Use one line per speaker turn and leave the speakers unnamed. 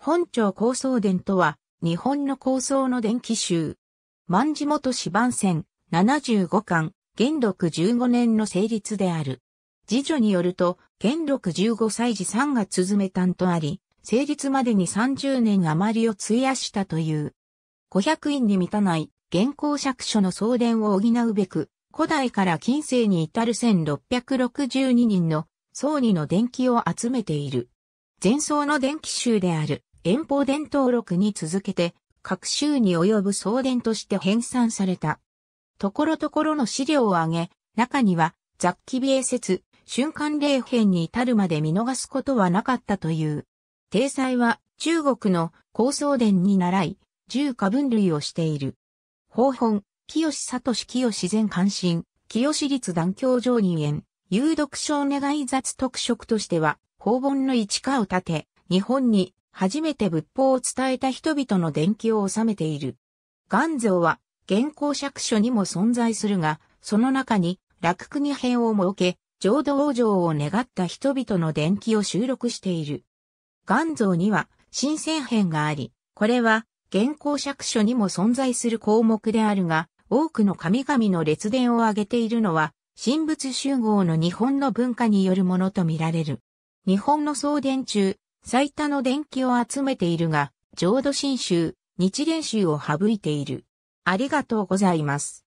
本町高層電とは、日本の高層の電気集。万事元四番線、75巻、元禄15年の成立である。次女によると、元禄15歳時3月詰め担とあり、成立までに30年余りを費やしたという。五百院に満たない、現行尺書の送電を補うべく、古代から近世に至る1662人の、総理の電気を集めている。前奏の電気集である。遠方伝統録に続けて、各州に及ぶ送電として編纂された。ところところの資料を挙げ、中には、雑記美英説、瞬間霊編に至るまで見逃すことはなかったという。体裁は中国の高層伝に習い、重化分類をしている。法本、清里聡清全関心、清立団教上人園、有読書願い雑特色としては、法本の一家を立て、日本に初めて仏法を伝えた人々の伝記を収めている。元像は、現行釈書にも存在するが、その中に、楽国編を設け、浄土往生を願った人々の伝記を収録している。元像には、新鮮編があり、これは、現行釈書にも存在する項目であるが、多くの神々の列伝を挙げているのは、神仏集合の日本の文化によるものとみられる。日本の送電中、最多の電気を集めているが、浄土真宗、日蓮宗を省いている。ありがとうござ
います。